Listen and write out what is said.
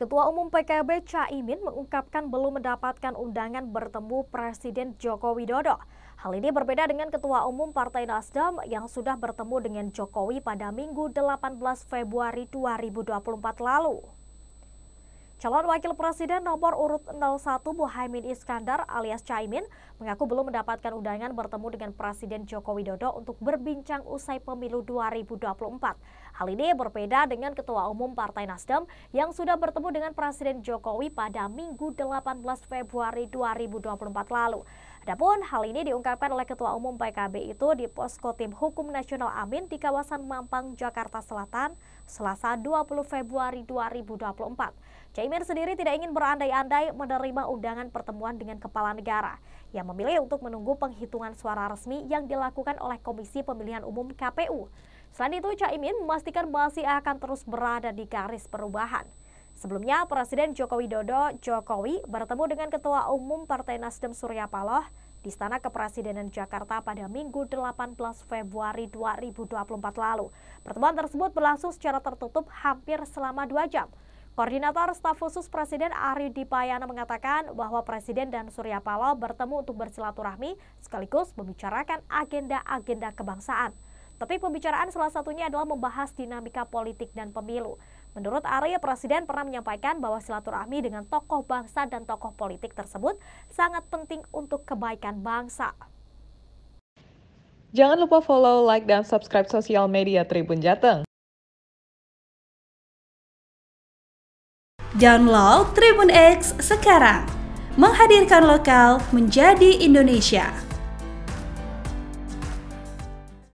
Ketua Umum PKB Caimin mengungkapkan belum mendapatkan undangan bertemu Presiden Joko Widodo. Hal ini berbeda dengan Ketua Umum Partai Nasdem yang sudah bertemu dengan Jokowi pada Minggu 18 Februari 2024 lalu. Calon Wakil Presiden nomor urut 01 Muhaimin Iskandar alias Caimin mengaku belum mendapatkan undangan bertemu dengan Presiden Joko Widodo untuk berbincang usai pemilu 2024. Hal ini berbeda dengan Ketua Umum Partai Nasdem yang sudah bertemu dengan Presiden Jokowi pada Minggu 18 Februari 2024 lalu. Adapun hal ini diungkapkan oleh Ketua Umum PKB itu di Posko Tim Hukum Nasional Amin di kawasan Mampang, Jakarta Selatan, Selasa 20 Februari 2024. Caimin sendiri tidak ingin berandai-andai menerima undangan pertemuan dengan kepala negara. Ia memilih untuk menunggu penghitungan suara resmi yang dilakukan oleh Komisi Pemilihan Umum KPU. Selain itu, Caimin memastikan masih akan terus berada di garis perubahan. Sebelumnya, Presiden Joko Widodo Jokowi bertemu dengan Ketua Umum Partai Nasdem Surya Paloh di Istana Kepresidenan Jakarta pada Minggu 18 Februari 2024 lalu. Pertemuan tersebut berlangsung secara tertutup hampir selama dua jam. Koordinator Staf Khusus Presiden Ari Dipayana mengatakan bahwa Presiden dan Surya Paloh bertemu untuk bersilaturahmi sekaligus membicarakan agenda-agenda kebangsaan. Tapi pembicaraan salah satunya adalah membahas dinamika politik dan pemilu. Menurut Arya, Presiden pernah menyampaikan bahwa silaturahmi dengan tokoh bangsa dan tokoh politik tersebut sangat penting untuk kebaikan bangsa. Jangan lupa follow, like, dan subscribe sosial media Tribun Jateng. Download Tribun X sekarang. Menghadirkan lokal menjadi Indonesia.